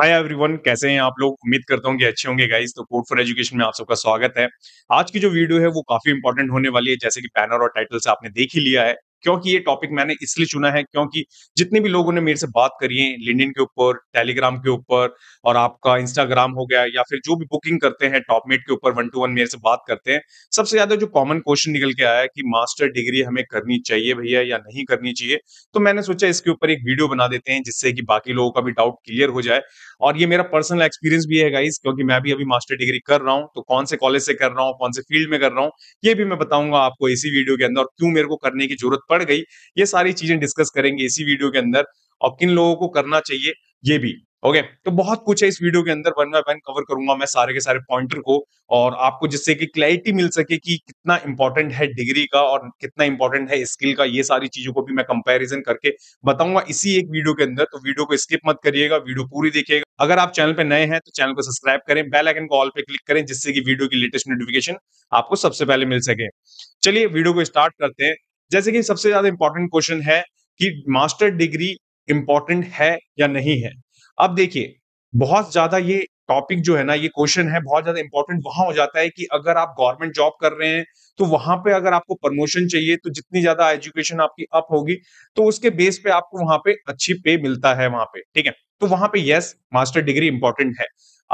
hi everyone कैसे हैं आप लोग उम्मीद करता हूँ कि अच्छे होंगे गाइस तो कोड फॉर एजुकेशन में आप सबका स्वागत है आज की जो वीडियो है वो काफी इंपॉर्टेंट होने वाली है जैसे कि बैनर और टाइटल से आपने देख ही लिया है क्योंकि ये टॉपिक मैंने इसलिए चुना है क्योंकि जितने भी लोगों ने मेरे से बात करी है लिंडिन के ऊपर टेलीग्राम के ऊपर और आपका इंस्टाग्राम हो गया या फिर जो भी बुकिंग करते हैं टॉपमेट के ऊपर वन टू वन मेरे से बात करते हैं सबसे ज्यादा जो कॉमन क्वेश्चन निकल के आया है कि मास्टर डिग्री हमें करनी चाहिए भैया या नहीं करनी चाहिए तो मैंने सोचा इसके ऊपर एक वीडियो बना देते हैं जिससे कि बाकी लोगों का भी डाउट क्लियर हो जाए और ये मेरा पर्सनल एक्सपीरियंस भी है गाइज क्योंकि मैं भी अभी मास्टर डिग्री कर रहा हूँ तो कौन से कॉलेज से कर रहा हूँ कौन से फील्ड में कर रहा हूँ ये भी मैं बताऊंगा आपको इसी वीडियो के अंदर और क्यों मेरे को करने की जरूरत पड़ गई ये सारी चीजें डिस्कस करेंगे इसी वीडियो के अंदर और किन लोगों को करना चाहिए ये भी ओके okay, तो बहुत कुछ है इस वीडियो के अंदर वन बाय वन कवर करूंगा मैं सारे के सारे पॉइंटर को और आपको जिससे कि क्लैरिटी मिल सके कि कितना इंपॉर्टेंट है डिग्री का और कितना इंपॉर्टेंट है स्किल का ये सारी चीजों को भी मैं कंपैरिजन करके बताऊंगा इसी एक वीडियो के अंदर तो वीडियो को स्किप मत करिएगा वीडियो पूरी देखिएगा अगर आप चैनल पर नए हैं तो चैनल को सब्सक्राइब करें बेलाइकन को ऑल पे क्लिक करें जिससे कि वीडियो की लेटेस्ट नोटिफिकेशन आपको सबसे पहले मिल सके चलिए वीडियो को स्टार्ट करते हैं जैसे कि सबसे ज्यादा इंपॉर्टेंट क्वेश्चन है कि मास्टर डिग्री इंपॉर्टेंट है या नहीं है अब देखिए बहुत ज्यादा ये टॉपिक जो है ना ये क्वेश्चन है बहुत ज्यादा इंपॉर्टेंट वहां हो जाता है कि अगर आप गवर्नमेंट जॉब कर रहे हैं तो वहां पे अगर आपको प्रमोशन चाहिए तो जितनी ज्यादा एजुकेशन आपकी अप होगी तो उसके बेस पे आपको वहां पे अच्छी पे मिलता है वहां पे ठीक है तो वहां पे यस मास्टर डिग्री इंपॉर्टेंट है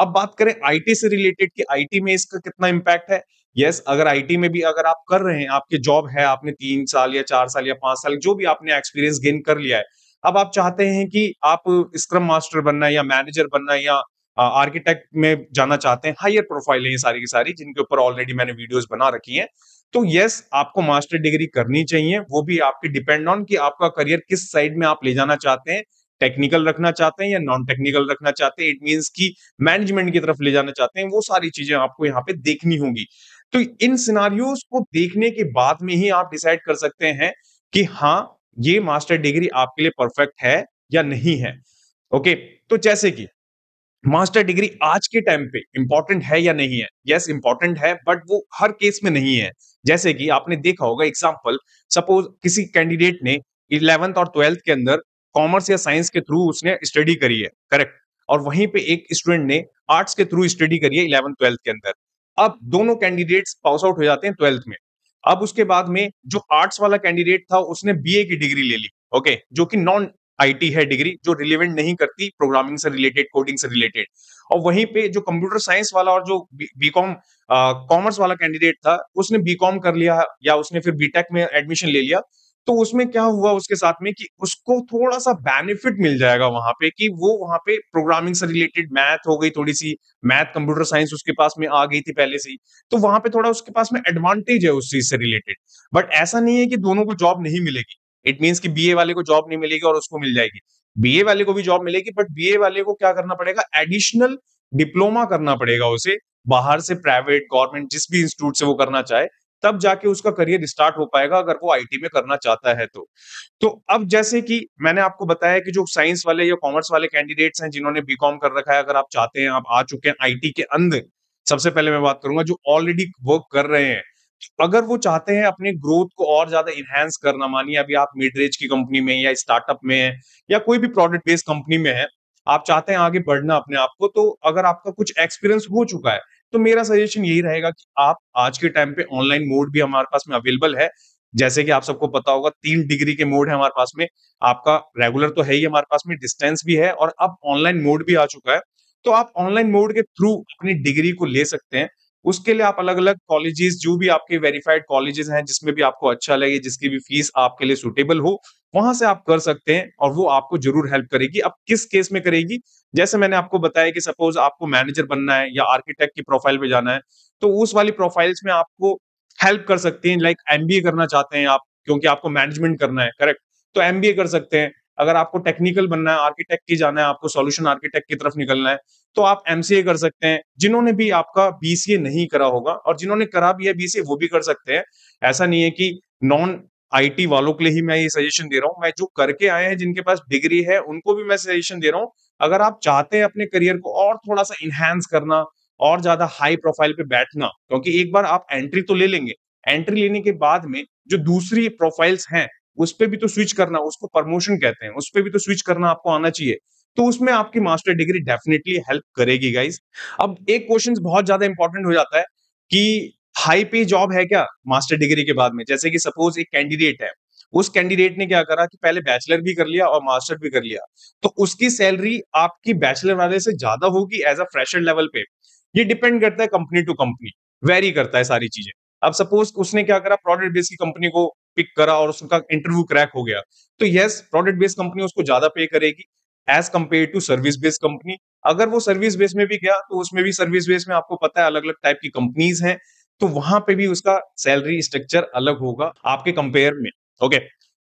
अब बात करें आईटी से रिलेटेड कि आईटी में इसका कितना इम्पैक्ट है यस yes, अगर आईटी में भी अगर आप कर रहे हैं आपके जॉब है आपने तीन साल या चार साल या पांच साल जो भी आपने एक्सपीरियंस गेन कर लिया है अब आप चाहते हैं कि आप स्क्रम मास्टर बनना है या मैनेजर बनना है या आर्किटेक्ट में जाना चाहते हैं हायर प्रोफाइल है ये सारी की सारी जिनके ऊपर ऑलरेडी मैंने वीडियोस बना रखी हैं तो यस आपको मास्टर डिग्री करनी चाहिए वो भी आपके डिपेंड ऑन कि आपका करियर किस साइड में आप ले जाना चाहते हैं टेक्निकल रखना चाहते हैं या नॉन टेक्निकल रखना चाहते हैं इट मीन्स की मैनेजमेंट की तरफ ले जाना चाहते हैं वो सारी चीजें आपको यहाँ पे देखनी होगी तो इन सिनारियोज को देखने के बाद में ही आप डिसाइड कर सकते हैं कि हाँ ये मास्टर डिग्री आपके लिए परफेक्ट है या नहीं है ओके तो जैसे कि मास्टर डिग्री आज के टाइम पे इम्पोर्टेंट है या नहीं है यस yes, इंपॉर्टेंट है बट वो हर केस में नहीं है जैसे कि आपने देखा होगा एग्जाम्पल सपोज किसी कैंडिडेट ने इलेवंथ और ट्वेल्थ के अंदर कॉमर्स या साइंस के थ्रू उसने स्टडी करी है करेक्ट और वहीं पे एक स्टूडेंट ने आर्ट्स के थ्रू स्टडी करी है इलेवंथ ट्वेल्थ के अंदर अब दोनों कैंडिडेट्स पास आउट हो जाते हैं ट्वेल्थ में अब उसके बाद में जो आर्ट्स वाला कैंडिडेट था उसने बीए की डिग्री ले ली ओके जो कि नॉन आईटी है डिग्री जो रिलेवेंट नहीं करती प्रोग्रामिंग से रिलेटेड कोडिंग से रिलेटेड और वहीं पे जो कंप्यूटर साइंस वाला और जो बीकॉम कॉमर्स वाला कैंडिडेट था उसने बीकॉम कर लिया या उसने फिर बीटेक में एडमिशन ले लिया तो उसमें क्या हुआ उसके साथ में कि उसको थोड़ा सा बेनिफिट मिल जाएगा वहां पे कि वो वहां पे प्रोग्रामिंग से रिलेटेड मैथ हो गई थोड़ी सी मैथ कंप्यूटर साइंस उसके पास में आ गई थी पहले से ही तो वहां पे थोड़ा उसके पास में एडवांटेज है उस चीज से रिलेटेड बट ऐसा नहीं है कि दोनों को जॉब नहीं मिलेगी इट मीन्स कि बीए वाले को जॉब नहीं मिलेगी और उसको मिल जाएगी बीए वाले को भी जॉब मिलेगी बट बीए वाले को क्या करना पड़ेगा एडिशनल डिप्लोमा करना पड़ेगा उसे बाहर से प्राइवेट गवर्नमेंट जिस भी इंस्टीट्यूट से वो करना चाहे तब जाके उसका करियर स्टार्ट हो पाएगा अगर वो आईटी में करना चाहता है तो तो अब जैसे कि मैंने आपको बताया कि जो साइंस वाले या कॉमर्स वाले कैंडिडेट्स हैं जिन्होंने बीकॉम कर रखा है अगर आप चाहते हैं आप आ चुके हैं आईटी के अंदर सबसे पहले मैं बात करूंगा जो ऑलरेडी वर्क कर रहे हैं अगर वो चाहते हैं अपने ग्रोथ को और ज्यादा इनहेंस करना मानिए अभी आप मिड रेंज की कंपनी में या स्टार्टअप में है या कोई भी प्रोडक्ट बेस्ड कंपनी में है आप चाहते हैं आगे बढ़ना अपने आप को तो अगर आपका कुछ एक्सपीरियंस हो चुका है तो मेरा सजेशन यही रहेगा कि आप आज के टाइम पे ऑनलाइन मोड भी हमारे पास में अवेलेबल है जैसे कि आप सबको पता होगा तीन डिग्री के मोड है हमारे पास में आपका रेगुलर तो है ही हमारे पास में डिस्टेंस भी है और अब ऑनलाइन मोड भी आ चुका है तो आप ऑनलाइन मोड के थ्रू अपनी डिग्री को ले सकते हैं उसके लिए आप अलग अलग कॉलेजेस जो भी आपके वेरीफाइड कॉलेजेस हैं जिसमें भी आपको अच्छा लगे जिसकी भी फीस आपके लिए सुटेबल हो वहां से आप कर सकते हैं और वो आपको जरूर हेल्प करेगी अब किस केस में करेगी जैसे मैंने आपको बताया कि सपोज आपको मैनेजर बनना है या आर्किटेक्ट की प्रोफाइल पे जाना है तो उस वाली प्रोफाइल्स में आपको हेल्प कर सकते हैं लाइक एमबीए करना चाहते हैं आप क्योंकि आपको मैनेजमेंट करना है करेक्ट तो एमबीए कर सकते हैं अगर आपको टेक्निकल बनना है आर्किटेक्ट की जाना है आपको सॉल्यूशन आर्किटेक्ट की तरफ निकलना है तो आप एमसीए कर सकते हैं जिन्होंने भी आपका बीसीए नहीं करा होगा और जिन्होंने करा भी है बीसीए वो भी कर सकते हैं ऐसा नहीं है कि नॉन आईटी वालों के लिए ही मैं ये सजेशन दे रहा हूँ मैं जो करके आए हैं जिनके पास डिग्री है उनको भी मैं सजेशन दे रहा हूँ अगर आप चाहते हैं अपने करियर को और थोड़ा सा इनहेंस करना और ज्यादा हाई प्रोफाइल पे बैठना क्योंकि एक बार आप एंट्री तो ले लेंगे एंट्री लेने के बाद में जो दूसरी प्रोफाइल्स हैं उस पर भी तो स्विच करना उसको प्रमोशन कहते हैं उस पर भी तो स्विच करना आपको आना चाहिए तो उसमें आपकी मास्टर डिग्री डेफिनेटली हेल्प करेगी गाइज अब एक क्वेश्चन बहुत ज्यादा इंपॉर्टेंट हो जाता है कि हाई पे जॉब है क्या मास्टर डिग्री के बाद में जैसे कि सपोज एक कैंडिडेट है उस कैंडिडेट ने क्या करा कि पहले बैचलर भी कर लिया और मास्टर भी कर लिया तो उसकी सैलरी आपकी बैचलर वाले से ज्यादा होगी एज अ फ्रेशर लेवल पे ये डिपेंड करता है कंपनी टू कंपनी वेरी करता है सारी चीजें अब सपोज उसने क्या करा प्रोडक्ट बेस की कंपनी को पिक करा और उसका इंटरव्यू क्रैक हो गया तो यस प्रोडक्ट बेस्ड कंपनी उसको ज्यादा पे करेगी as compared to service based company अगर वो सर्विस बेस में भी गया तो उसमें भी सर्विस बेस में आपको पता है अलग अलग टाइप की कंपनीज हैं तो वहां पे भी उसका सैलरी स्ट्रक्चर अलग होगा आपके कंपेयर में ओके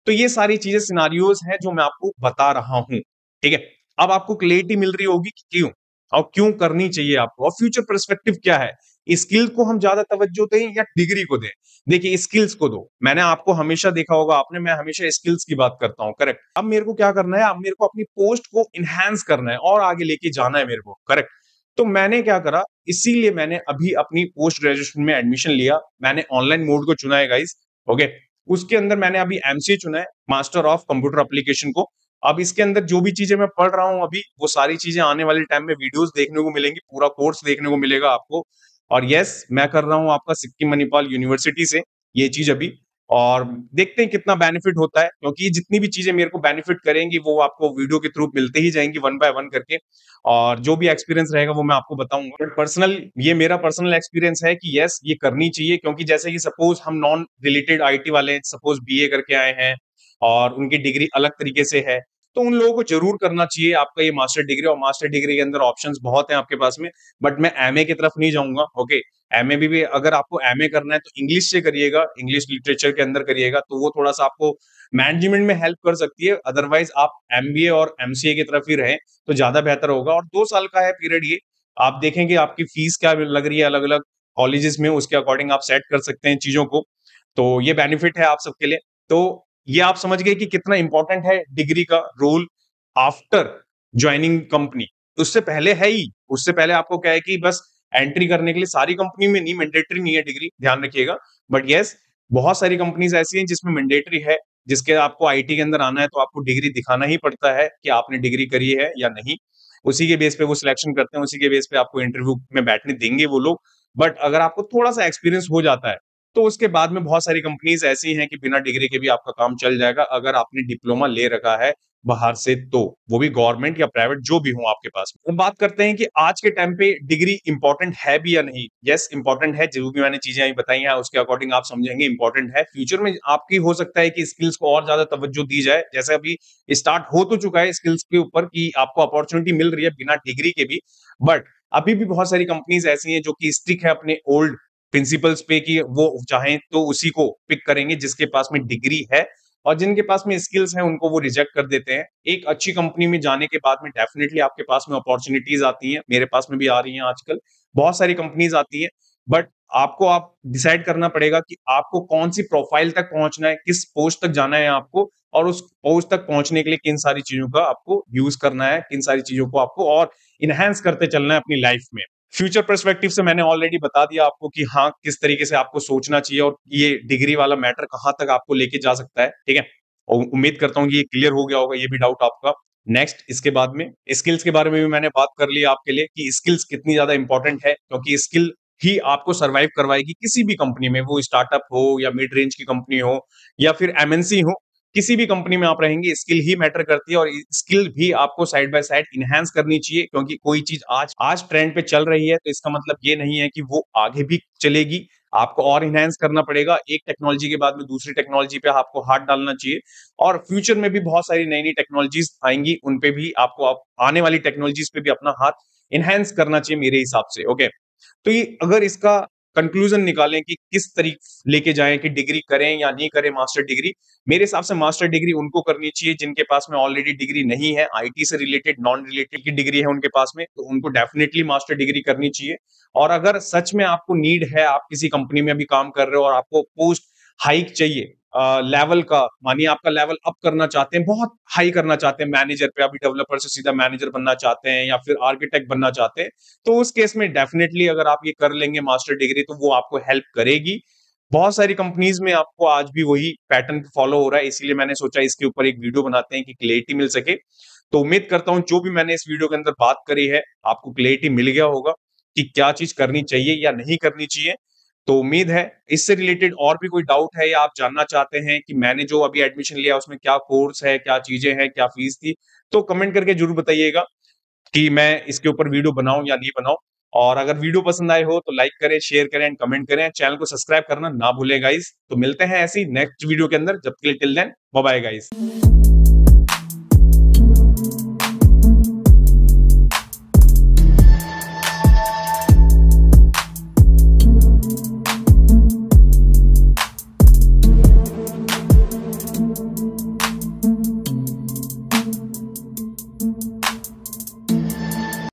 तो ये सारी चीजें सिनारियोज हैं जो मैं आपको बता रहा हूं ठीक है अब आपको क्लियरिटी मिल रही होगी कि क्यों और क्यों करनी चाहिए आपको और फ्यूचर परस्पेक्टिव क्या है स्किल को हम ज्यादा तवज्जो दें या डिग्री को दें देखिए स्किल्स को दो मैंने आपको हमेशा देखा होगा आपने मैं हमेशा स्किल्स की बात करता हूँ करेक्ट अब मेरे को क्या करना है अब मेरे को अपनी पोस्ट को इनहेंस करना है और आगे लेके जाना है मेरे को करेक्ट तो मैंने क्या करा इसीलिए मैंने अभी अपनी पोस्ट ग्रेजुएशन में एडमिशन लिया मैंने ऑनलाइन मोड को चुना है गाइस ओके उसके अंदर मैंने अभी एमसीए चुना है मास्टर ऑफ कंप्यूटर एप्लीकेशन को अब इसके अंदर जो भी चीजें मैं पढ़ रहा हूँ अभी वो सारी चीजें आने वाले टाइम में वीडियोस देखने को मिलेंगी पूरा कोर्स देखने को मिलेगा आपको और यस मैं कर रहा हूँ आपका सिक्किम मणिपाल यूनिवर्सिटी से ये चीज अभी और देखते हैं कितना बेनिफिट होता है क्योंकि जितनी भी चीजें मेरे को बेनिफिट करेंगी वो आपको वीडियो के थ्रू मिलते ही जाएंगी वन बाय वन करके और जो भी एक्सपीरियंस रहेगा वो मैं आपको बताऊंगा बट पर्सनल ये मेरा पर्सनल एक्सपीरियंस है कि यस ये करनी चाहिए क्योंकि जैसे कि सपोज हम नॉन रिलेटेड आई वाले सपोज बी करके आए हैं और उनकी डिग्री अलग तरीके से है तो उन लोगों को जरूर करना चाहिए आपका ये मास्टर डिग्री और मास्टर डिग्री के अंदर ऑप्शन बहुत है आपके पास में बट मैं एम की तरफ नहीं जाऊंगा ओके एम भी, भी अगर आपको एम करना है तो इंग्लिश से करिएगा इंग्लिश लिटरेचर के अंदर करिएगा तो वो थोड़ा सा आपको मैनेजमेंट में हेल्प कर सकती है अदरवाइज आप एम और एम की तरफ ही रहें तो ज्यादा बेहतर होगा और दो साल का है पीरियड ये आप देखेंगे आपकी फीस क्या लग रही है अलग अलग कॉलेजेस में उसके अकॉर्डिंग आप सेट कर सकते हैं चीजों को तो ये बेनिफिट है आप सबके लिए तो ये आप समझ गए कि कितना इंपॉर्टेंट है डिग्री का रोल आफ्टर ज्वाइनिंग कंपनी उससे पहले है ही उससे पहले आपको क्या है कि बस एंट्री करने के लिए सारी कंपनी में नहीं मैंडेटरी नहीं है डिग्री ध्यान रखिएगा बट यस बहुत सारी कंपनीज ऐसी हैं जिसमें मैंडेटरी है जिसके आपको आईटी के अंदर आना है तो आपको डिग्री दिखाना ही पड़ता है कि आपने डिग्री करी है या नहीं उसी के बेस पे वो सिलेक्शन करते हैं उसी के बेस पे आपको इंटरव्यू में बैठने देंगे वो लोग बट अगर आपको थोड़ा सा एक्सपीरियंस हो जाता है तो उसके बाद में बहुत सारी कंपनीज ऐसी हैं कि बिना डिग्री के भी आपका काम चल जाएगा अगर आपने डिप्लोमा ले रखा है बाहर से तो वो भी गवर्नमेंट या प्राइवेट जो भी हो आपके पास हम बात करते हैं कि आज के टाइम पे डिग्री इंपॉर्टेंट है भी या नहीं यस yes, इंपॉर्टेंट है जो भी मैंने चीजें बताई हैं उसके अकॉर्डिंग आप समझेंगे इंपॉर्टेंट है फ्यूचर में आपकी हो सकता है कि स्किल्स को और ज्यादा तवज्जो दी जाए जैसे अभी स्टार्ट हो तो चुका है स्किल्स के ऊपर की आपको अपॉर्चुनिटी मिल रही है बिना डिग्री के भी बट अभी भी बहुत सारी कंपनीज ऐसी हैं जो कि स्ट्रिक है अपने ओल्ड प्रिंसिपल्स पे कि वो चाहें तो उसी को पिक करेंगे जिसके पास में डिग्री है और जिनके पास में स्किल्स हैं उनको वो रिजेक्ट कर देते हैं एक अच्छी कंपनी में जाने के बाद में डेफिनेटली आपके पास में अपॉर्चुनिटीज आती हैं मेरे पास में भी आ रही हैं आजकल बहुत सारी कंपनीज आती हैं बट आपको आप डिसाइड करना पड़ेगा कि आपको कौन सी प्रोफाइल तक पहुंचना है किस पोस्ट तक जाना है आपको और उस पोस्ट तक पहुंचने के लिए किन सारी चीजों का आपको यूज करना है किन सारी चीजों को आपको और इनहेंस करते चलना है अपनी लाइफ में फ्यूचर परस्पेक्टिव से मैंने ऑलरेडी बता दिया आपको कि हाँ किस तरीके से आपको सोचना चाहिए और ये डिग्री वाला मैटर कहां तक आपको लेके जा सकता है ठीक है और उम्मीद करता हूँ कि ये क्लियर हो गया होगा ये भी डाउट आपका नेक्स्ट इसके बाद में स्किल्स के बारे में भी मैंने बात कर ली आपके लिए कि स्किल्स कितनी ज्यादा इंपॉर्टेंट है क्योंकि स्किल ही आपको सर्वाइव करवाएगी किसी भी कंपनी में वो स्टार्टअप हो या मिड रेंज की कंपनी हो या फिर एमएनसी हो किसी भी कंपनी में आप रहेंगे स्किल ही मैटर करती है और स्किल भी आपको साइड बाय साइड इनहेंस करनी चाहिए क्योंकि कोई चीज आज आज ट्रेंड पे चल रही है तो इसका मतलब ये नहीं है कि वो आगे भी चलेगी आपको और इनहेंस करना पड़ेगा एक टेक्नोलॉजी के बाद में दूसरी टेक्नोलॉजी पे आपको हाथ डालना चाहिए और फ्यूचर में भी बहुत सारी नई नई टेक्नोलॉजीज आएंगी उन पे भी आपको आप, आने वाली टेक्नोलॉजीज पे भी अपना हाथ इनहेंस करना चाहिए मेरे हिसाब से ओके तो ये अगर इसका कंक्लूजन निकालें कि किस तरीके लेके जाएं कि डिग्री करें या नहीं करें मास्टर डिग्री मेरे हिसाब से मास्टर डिग्री उनको करनी चाहिए जिनके पास में ऑलरेडी डिग्री नहीं है आईटी से रिलेटेड नॉन रिलेटेड की डिग्री है उनके पास में तो उनको डेफिनेटली मास्टर डिग्री करनी चाहिए और अगर सच में आपको नीड है आप किसी कंपनी में अभी काम कर रहे हो और आपको पोस्ट हाइक चाहिए लेवल का मानिए आपका लेवल अप करना चाहते हैं बहुत हाई करना चाहते हैं मैनेजर पे अभी डेवलपर से सीधा मैनेजर बनना चाहते हैं या फिर आर्किटेक्ट बनना चाहते हैं तो उस केस में डेफिनेटली अगर आप ये कर लेंगे मास्टर डिग्री तो वो आपको हेल्प करेगी बहुत सारी कंपनीज में आपको आज भी वही पैटर्न फॉलो हो रहा है इसीलिए मैंने सोचा इसके ऊपर एक वीडियो बनाते हैं कि क्लियरिटी मिल सके तो उम्मीद करता हूं जो भी मैंने इस वीडियो के अंदर बात करी है आपको क्लियरिटी मिल गया होगा कि क्या चीज करनी चाहिए या नहीं करनी चाहिए तो उम्मीद है इससे रिलेटेड और भी कोई डाउट है या आप जानना चाहते हैं कि मैंने जो अभी एडमिशन लिया उसमें क्या कोर्स है क्या चीजें हैं क्या फीस थी तो कमेंट करके जरूर बताइएगा कि मैं इसके ऊपर वीडियो बनाऊं या नहीं बनाऊं और अगर वीडियो पसंद आए हो तो लाइक करें शेयर करें एंड कमेंट करें चैनल को सब्सक्राइब करना ना भूलें गाइस तो मिलते हैं ऐसी नेक्स्ट वीडियो के अंदर जब के लिए टिल देन बाय गाइस